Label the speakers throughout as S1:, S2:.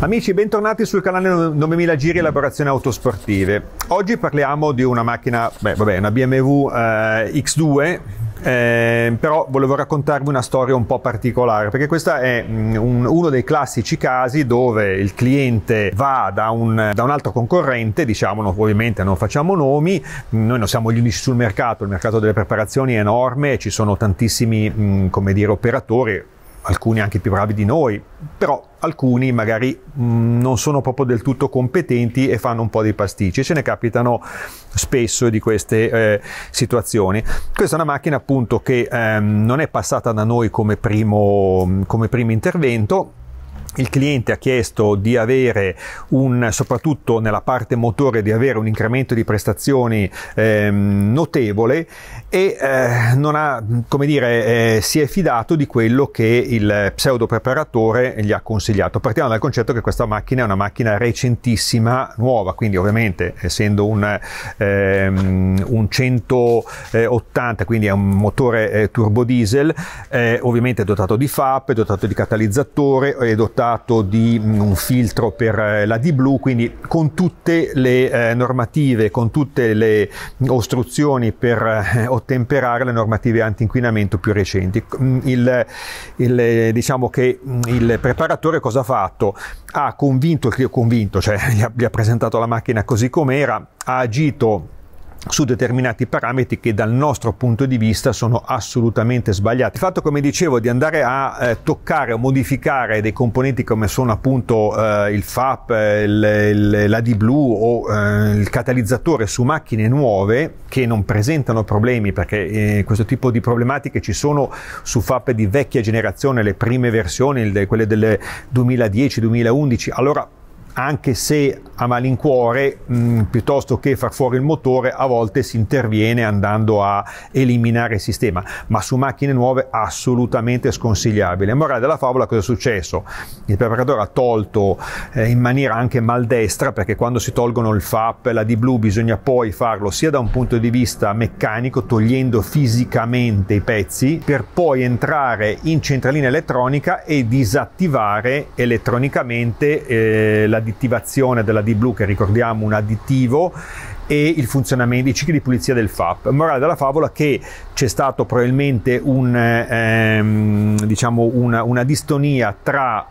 S1: Amici, bentornati sul canale 9000 Giri Elaborazione Autosportive. Oggi parliamo di una macchina, beh, vabbè, una BMW eh, X2, eh, però volevo raccontarvi una storia un po' particolare perché questo è mm, un, uno dei classici casi dove il cliente va da un, da un altro concorrente, diciamo no, ovviamente non facciamo nomi, noi non siamo gli unici sul mercato, il mercato delle preparazioni è enorme, ci sono tantissimi mh, mm, come dire, operatori, alcuni anche più bravi di noi, però alcuni magari mh, mm, non sono proprio del tutto competenti e fanno un po' dei pasticci, ce ne capitano spesso di queste eh, situazioni. Questa è una macchina appunto che ehm, non è passata da noi come primo, come primo intervento, il cliente ha chiesto di avere un, soprattutto nella parte motore, di avere un incremento di prestazioni ehm, notevole e eh, non ha, come dire, eh, si è fidato di quello che il pseudo preparatore gli ha consigliato. Partiamo dal concetto che questa macchina è una macchina recentissima, nuova, quindi ovviamente essendo un, ehm, un 180, quindi è un motore eh, turbo diesel, eh, ovviamente è dotato di FAP, è dotato di catalizzatore, è dotato dotato di mm, un filtro per eh, la D-Blu, quindi con tutte le eh, normative, con tutte le ostruzioni per eh, ottemperare le normative anti-inquinamento più recenti. Mm, il, il, diciamo che mm, il preparatore cosa ha fatto? Ha convinto, convinto cioè gli ha, gli ha presentato la macchina così com'era, ha agito su determinati parametri che dal nostro punto di vista sono assolutamente sbagliati. Il fatto, come dicevo, di andare a eh, toccare o modificare dei componenti come sono appunto eh, il FAP, eh, il, il, la D-Blue o eh, il catalizzatore su macchine nuove che non presentano problemi perché eh, questo tipo di problematiche ci sono su FAP di vecchia generazione, le prime versioni, quelle del 2010-2011, allora anche se a malincuore, mh, mm, piuttosto che far fuori il motore, a volte si interviene andando a eliminare il sistema, ma su macchine nuove assolutamente sconsigliabile. Morale della favola, cosa è successo? Il preparatore ha tolto eh, in maniera anche maldestra, perché quando si tolgono il FAP e la d blu bisogna poi farlo sia da un punto di vista meccanico, togliendo fisicamente i pezzi, per poi entrare in centralina elettronica e disattivare elettronicamente eh, la d l'additivazione della D-Blue, che ricordiamo un additivo, e il funzionamento, i cicli di pulizia del FAP. Morale della favola che c'è stato probabilmente un, ehm, diciamo una, una distonia tra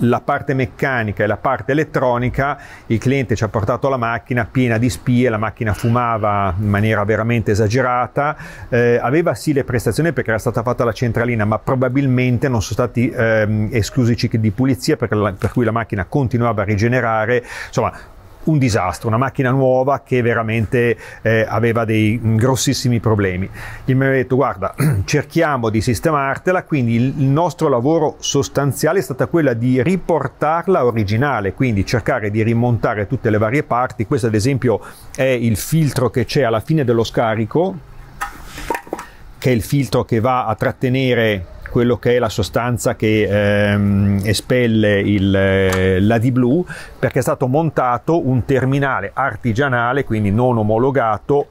S1: la parte meccanica e la parte elettronica, il cliente ci ha portato la macchina piena di spie, la macchina fumava in maniera veramente esagerata, eh, aveva sì le prestazioni perché era stata fatta la centralina, ma probabilmente non sono stati ehm, esclusi i cicli di pulizia per, la, per cui la macchina continuava a rigenerare, insomma un disastro, una macchina nuova che veramente eh, aveva dei grossissimi problemi. Gli mi hanno detto guarda cerchiamo di sistemartela, quindi il nostro lavoro sostanziale è stato quello di riportarla originale, quindi cercare di rimontare tutte le varie parti, questo ad esempio è il filtro che c'è alla fine dello scarico, che è il filtro che va a trattenere quello che è la sostanza che ehm, espelle il, eh, la di blu perché è stato montato un terminale artigianale quindi non omologato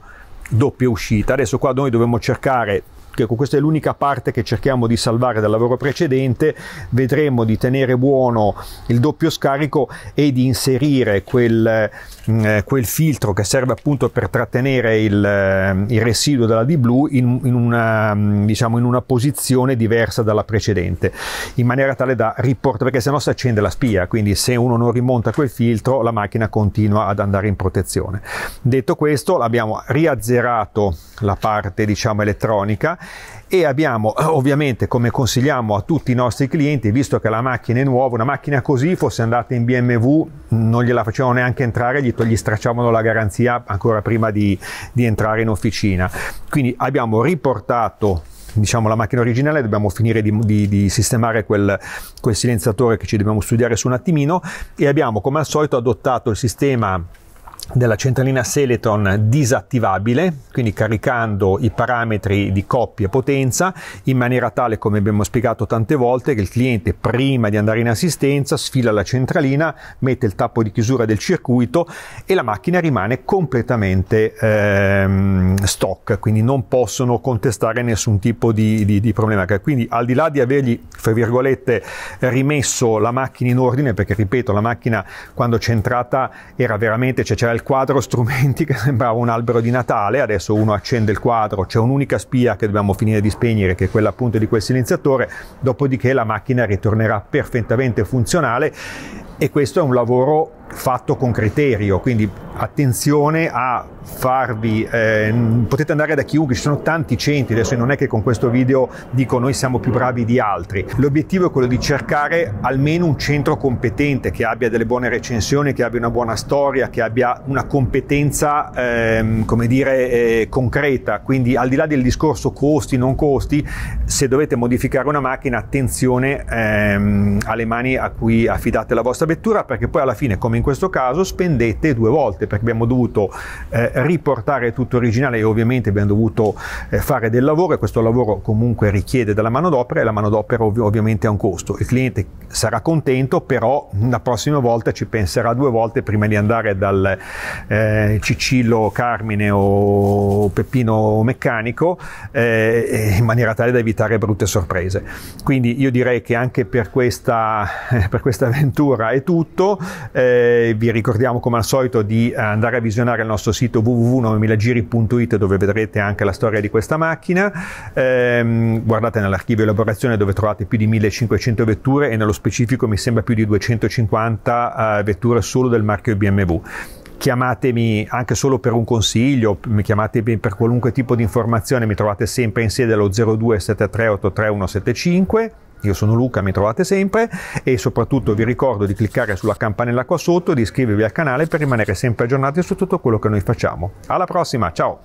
S1: doppia uscita adesso qua noi dobbiamo cercare ecco, questa è l'unica parte che cerchiamo di salvare dal lavoro precedente, vedremo di tenere buono il doppio scarico e di inserire quel, mh, mm, eh, quel filtro che serve appunto per trattenere il, eh, il residuo della D-Blue in, in, una, mm, diciamo, in una posizione diversa dalla precedente, in maniera tale da riportare, perché sennò si accende la spia, quindi se uno non rimonta quel filtro la macchina continua ad andare in protezione. Detto questo, abbiamo riazzerato la parte diciamo elettronica e abbiamo eh, ovviamente come consigliamo a tutti i nostri clienti visto che la macchina è nuova una macchina così fosse andata in BMW non gliela facevano neanche entrare gli, gli stracciavano la garanzia ancora prima di, di entrare in officina quindi abbiamo riportato diciamo, la macchina originale, dobbiamo finire di, di, di sistemare quel, quel silenziatore che ci dobbiamo studiare su un attimino e abbiamo come al solito adottato il sistema della centralina Seleton disattivabile, quindi caricando i parametri di coppia e potenza in maniera tale, come abbiamo spiegato tante volte, che il cliente prima di andare in assistenza sfila la centralina, mette il tappo di chiusura del circuito e la macchina rimane completamente ehm, stock, quindi non possono contestare nessun tipo di, di, di problema. Quindi al di là di avergli, fra virgolette, rimesso la macchina in ordine, perché ripeto, la macchina quando c'è entrata era veramente, cioè c'era il quadro strumenti che sembrava un albero di Natale, adesso uno accende il quadro, c'è un'unica spia che dobbiamo finire di spegnere, che è quella appunto di quel silenziatore, dopodiché la macchina ritornerà perfettamente funzionale e questo è un lavoro fatto con criterio, quindi attenzione a farvi, eh, potete andare da chiunque, ci sono tanti centri, adesso non è che con questo video dico noi siamo più bravi di altri, l'obiettivo è quello di cercare almeno un centro competente che abbia delle buone recensioni, che abbia una buona storia, che abbia una competenza eh, come dire eh, concreta, quindi al di là del discorso costi, non costi, se dovete modificare una macchina attenzione ehm, alle mani a cui affidate la vostra vettura perché poi alla fine come come in questo caso spendete due volte perché abbiamo dovuto eh, riportare tutto originale e ovviamente abbiamo dovuto eh, fare del lavoro e questo lavoro comunque richiede della manodopera e la manodopera ov- ovviamente ha un costo. Il cliente sarà contento però la prossima volta ci penserà due volte prima di andare dal eh, Cicillo Carmine o Peppino meccanico eh, in maniera tale da evitare brutte sorprese. Quindi io direi che anche per questa, per questa avventura è tutto. Eh, vi ricordiamo come al solito di eh, andare a visionare il nostro sito www.9000giri.it dove vedrete anche la storia di questa macchina. Eh, guardate nell'archivio elaborazione dove trovate più di 1500 vetture e nello specifico mi sembra più di 250 eh, vetture solo del marchio BMW chiamatemi anche solo per un consiglio, chiamatemi per qualunque tipo di informazione, mi trovate sempre in sede allo 0273833175 io sono Luca, mi trovate sempre e soprattutto vi ricordo di cliccare sulla campanella qua sotto e di iscrivervi al canale per rimanere sempre aggiornati su tutto quello che noi facciamo. Alla prossima, ciao!